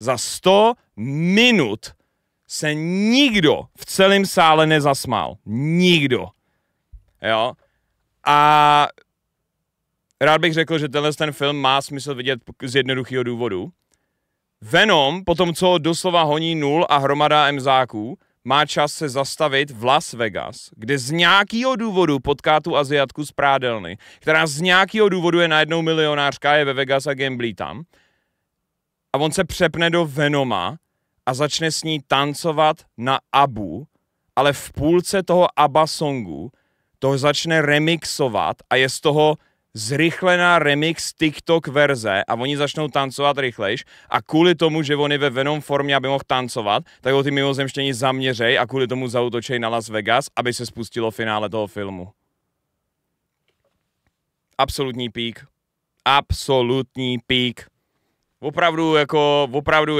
Za 100 minut se nikdo v celém sále nezasmál. Nikdo. Jo? A rád bych řekl, že tenhle ten film má smysl vidět z jednoduchého důvodu. Venom, po tom, co doslova honí nul a hromada emzáků, má čas se zastavit v Las Vegas, kde z nějakého důvodu potká tu Aziatku z prádelny, která z nějakého důvodu je najednou milionářka, je ve Vegas a gamblí tam a on se přepne do Venoma a začne s ní tancovat na Abu, ale v půlce toho ABBA songu to začne remixovat a je z toho zrychlená remix TikTok verze a oni začnou tancovat rychlejš a kvůli tomu, že on je ve Venom formě, aby mohl tancovat, tak ho ty mimozemštění zaměřej a kvůli tomu zautočej na Las Vegas, aby se spustilo finále toho filmu. Absolutní pík. Absolutní pík. Opravdu, jako, opravdu